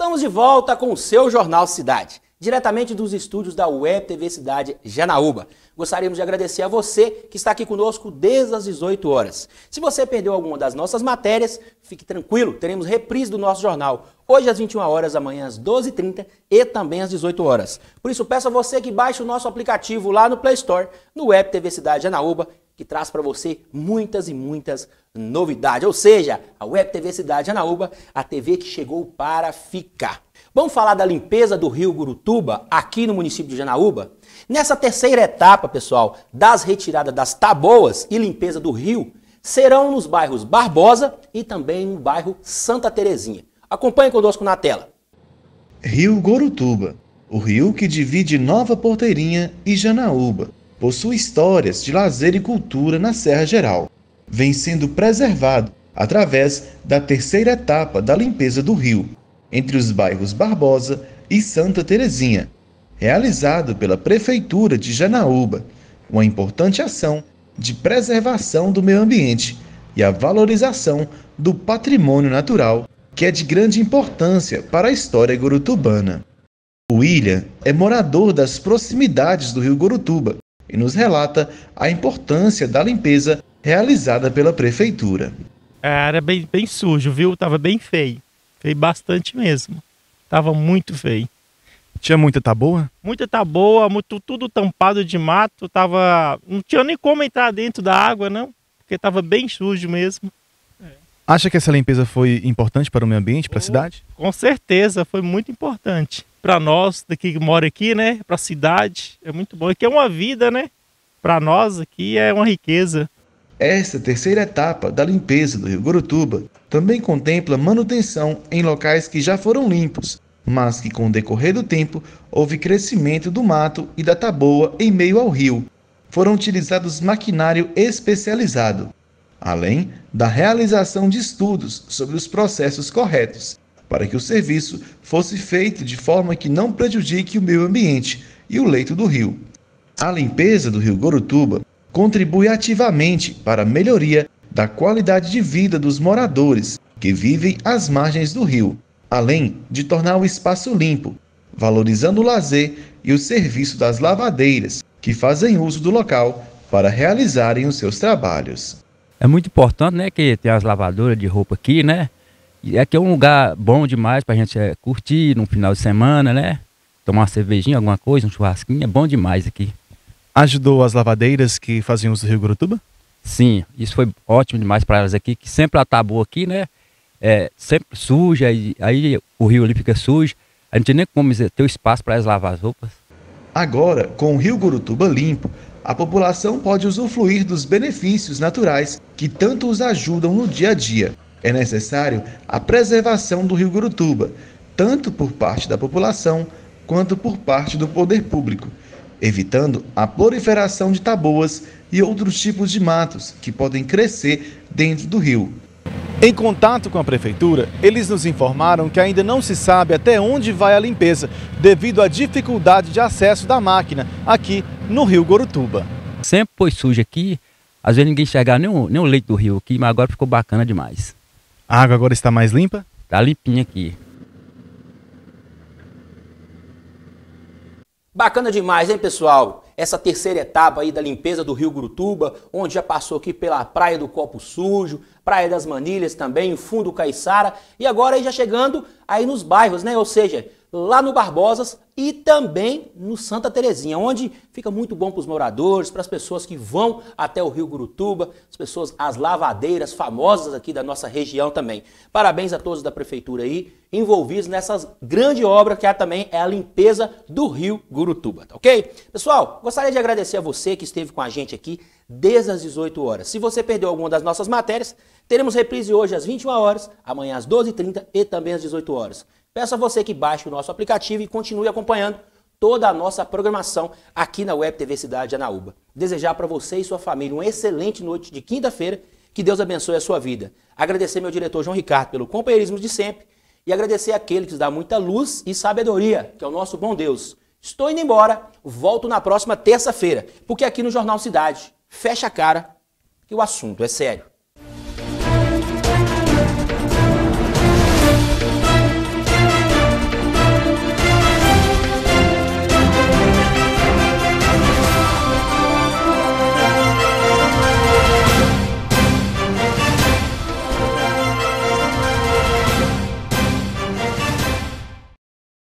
Estamos de volta com o seu Jornal Cidade, diretamente dos estúdios da Web TV Cidade Janaúba. Gostaríamos de agradecer a você que está aqui conosco desde as 18 horas. Se você perdeu alguma das nossas matérias, fique tranquilo, teremos reprise do nosso jornal. Hoje às 21 horas, amanhã às 12h30 e também às 18 horas. Por isso, peço a você que baixe o nosso aplicativo lá no Play Store, no Web TV Cidade Janaúba que traz para você muitas e muitas novidades. Ou seja, a Web TV Cidade Anaúba, a TV que chegou para ficar. Vamos falar da limpeza do rio Gurutuba, aqui no município de Janaúba? Nessa terceira etapa, pessoal, das retiradas das taboas e limpeza do rio, serão nos bairros Barbosa e também no bairro Santa Terezinha. Acompanhe conosco na tela. Rio Gurutuba, o rio que divide Nova Porteirinha e Janaúba possui histórias de lazer e cultura na Serra Geral, vem sendo preservado através da terceira etapa da limpeza do rio, entre os bairros Barbosa e Santa Terezinha, realizado pela Prefeitura de Janaúba, uma importante ação de preservação do meio ambiente e a valorização do patrimônio natural, que é de grande importância para a história Gurutubana. William é morador das proximidades do rio Gorutuba e nos relata a importância da limpeza realizada pela prefeitura. Era bem, bem sujo, viu? Tava bem feio. Feio bastante mesmo. Tava muito feio. Tinha muita taboa? Tá muita taboa, tá muito, tudo tampado de mato. Tava. Não tinha nem como entrar dentro da água, não. Porque tava bem sujo mesmo. Acha que essa limpeza foi importante para o meio ambiente, para a cidade? Com certeza, foi muito importante. Para nós daqui que mora aqui, né? Para a cidade, é muito bom. Aqui é uma vida, né? Para nós aqui é uma riqueza. Esta terceira etapa da limpeza do Rio Gurutuba também contempla manutenção em locais que já foram limpos, mas que com o decorrer do tempo houve crescimento do mato e da taboa em meio ao rio. Foram utilizados maquinário especializado além da realização de estudos sobre os processos corretos, para que o serviço fosse feito de forma que não prejudique o meio ambiente e o leito do rio. A limpeza do rio Gorutuba contribui ativamente para a melhoria da qualidade de vida dos moradores que vivem às margens do rio, além de tornar o espaço limpo, valorizando o lazer e o serviço das lavadeiras que fazem uso do local para realizarem os seus trabalhos é muito importante, né? Que tem as lavadoras de roupa aqui, né? E aqui é um lugar bom demais pra gente é, curtir no final de semana, né? Tomar uma cervejinha, alguma coisa, um churrasquinho, é bom demais aqui. Ajudou as lavadeiras que faziam uso do Rio Gurutuba? Sim, isso foi ótimo demais para elas aqui, que sempre boa aqui, né? É, sempre suja, e aí o rio ali fica sujo. A gente nem como ter o espaço para elas lavar as roupas. Agora, com o Rio Gurutuba limpo, a população pode usufruir dos benefícios naturais que tanto os ajudam no dia a dia. É necessário a preservação do rio Gurutuba, tanto por parte da população quanto por parte do poder público, evitando a proliferação de taboas e outros tipos de matos que podem crescer dentro do rio. Em contato com a prefeitura, eles nos informaram que ainda não se sabe até onde vai a limpeza, devido à dificuldade de acesso da máquina aqui no Rio Gorutuba. Sempre foi sujo aqui, às vezes ninguém enxergava nem o, nem o leito do rio aqui, mas agora ficou bacana demais. A água agora está mais limpa? Está limpinha aqui. Bacana demais, hein, pessoal? essa terceira etapa aí da limpeza do Rio Grutuba, onde já passou aqui pela Praia do Copo Sujo, Praia das Manilhas também, o fundo Caiçara, e agora aí já chegando aí nos bairros, né? Ou seja, lá no Barbosas e também no Santa Terezinha, onde fica muito bom para os moradores, para as pessoas que vão até o Rio Gurutuba, as pessoas, as lavadeiras famosas aqui da nossa região também. Parabéns a todos da prefeitura aí, envolvidos nessa grande obra que é também é a limpeza do Rio Gurutuba, tá ok? Pessoal, gostaria de agradecer a você que esteve com a gente aqui desde as 18 horas. Se você perdeu alguma das nossas matérias, teremos reprise hoje às 21 horas, amanhã às 12h30 e também às 18 horas. Peço a você que baixe o nosso aplicativo e continue acompanhando toda a nossa programação aqui na Web TV Cidade Anaúba. Desejar para você e sua família uma excelente noite de quinta-feira, que Deus abençoe a sua vida. Agradecer meu diretor João Ricardo pelo companheirismo de sempre e agradecer aquele que nos dá muita luz e sabedoria, que é o nosso bom Deus. Estou indo embora, volto na próxima terça-feira, porque aqui no Jornal Cidade, fecha a cara que o assunto é sério.